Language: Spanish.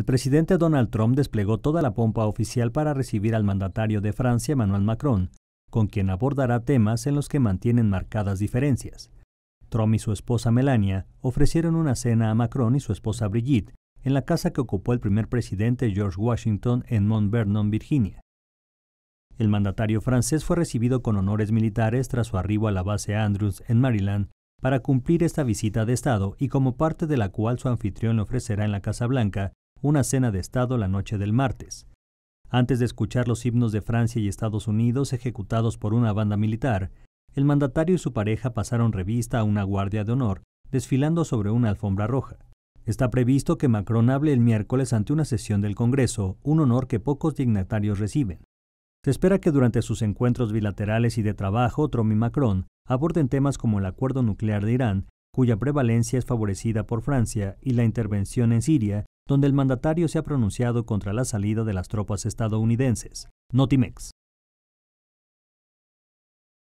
El presidente Donald Trump desplegó toda la pompa oficial para recibir al mandatario de Francia, Emmanuel Macron, con quien abordará temas en los que mantienen marcadas diferencias. Trump y su esposa Melania ofrecieron una cena a Macron y su esposa Brigitte en la casa que ocupó el primer presidente George Washington en Mont Vernon, Virginia. El mandatario francés fue recibido con honores militares tras su arribo a la base Andrews en Maryland para cumplir esta visita de Estado y como parte de la cual su anfitrión le ofrecerá en la Casa Blanca una cena de Estado la noche del martes. Antes de escuchar los himnos de Francia y Estados Unidos ejecutados por una banda militar, el mandatario y su pareja pasaron revista a una guardia de honor desfilando sobre una alfombra roja. Está previsto que Macron hable el miércoles ante una sesión del Congreso, un honor que pocos dignatarios reciben. Se espera que durante sus encuentros bilaterales y de trabajo, Trump y Macron aborden temas como el acuerdo nuclear de Irán, cuya prevalencia es favorecida por Francia, y la intervención en Siria, donde el mandatario se ha pronunciado contra la salida de las tropas estadounidenses. Notimex.